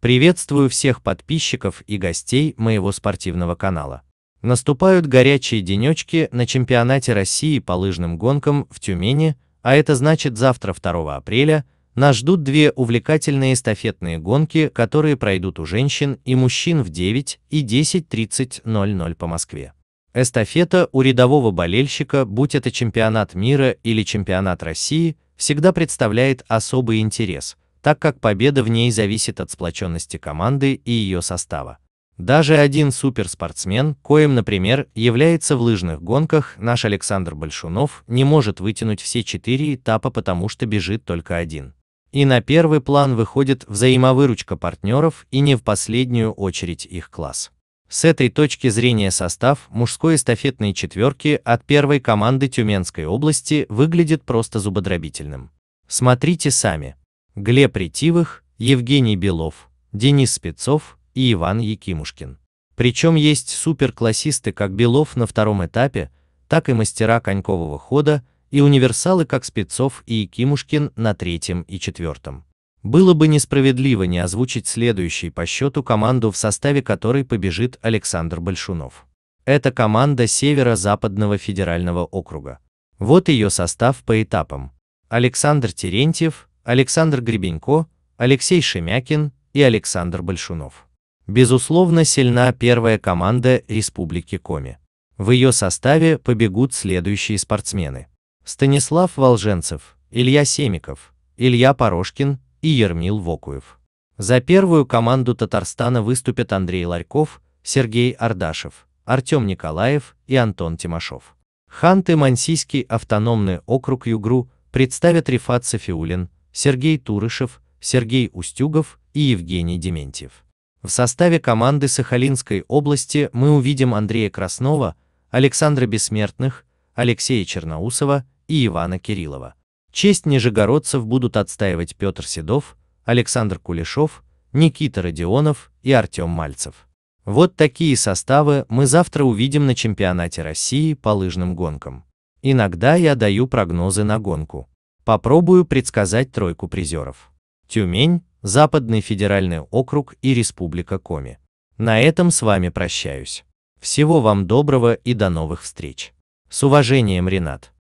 Приветствую всех подписчиков и гостей моего спортивного канала. Наступают горячие денечки на чемпионате России по лыжным гонкам в Тюмени, а это значит завтра 2 апреля нас ждут две увлекательные эстафетные гонки, которые пройдут у женщин и мужчин в 9 и 10.30.00 по Москве. Эстафета у рядового болельщика, будь это чемпионат мира или чемпионат России, всегда представляет особый интерес – так как победа в ней зависит от сплоченности команды и ее состава. Даже один суперспортсмен, коим, например, является в лыжных гонках наш Александр Большунов, не может вытянуть все четыре этапа, потому что бежит только один. И на первый план выходит взаимовыручка партнеров и не в последнюю очередь их класс. С этой точки зрения состав мужской эстафетной четверки от первой команды Тюменской области выглядит просто зубодробительным. Смотрите сами. Глеб Ретивых, Евгений Белов, Денис Спецов и Иван Якимушкин. Причем есть суперклассисты как Белов на втором этапе, так и мастера конькового хода и универсалы как Спецов и Якимушкин на третьем и четвертом. Было бы несправедливо не озвучить следующий по счету команду, в составе которой побежит Александр Большунов. Это команда Северо-Западного федерального округа. Вот ее состав по этапам. Александр Терентьев, Александр Гребенько, Алексей Шемякин и Александр Большунов. Безусловно, сильна первая команда Республики Коми. В ее составе побегут следующие спортсмены. Станислав Волженцев, Илья Семиков, Илья Порошкин и Ермил Вокуев. За первую команду Татарстана выступят Андрей Ларьков, Сергей Ардашев, Артем Николаев и Антон Тимошов. Ханты-Мансийский автономный округ Югру представят Рифат Софиулин, Сергей Турышев, Сергей Устюгов и Евгений Дементьев. В составе команды Сахалинской области мы увидим Андрея Краснова, Александра Бессмертных, Алексея Черноусова и Ивана Кириллова. Честь нижегородцев будут отстаивать Петр Седов, Александр Кулешов, Никита Родионов и Артем Мальцев. Вот такие составы мы завтра увидим на чемпионате России по лыжным гонкам. Иногда я даю прогнозы на гонку. Попробую предсказать тройку призеров. Тюмень, Западный федеральный округ и Республика Коми. На этом с вами прощаюсь. Всего вам доброго и до новых встреч. С уважением, Ренат.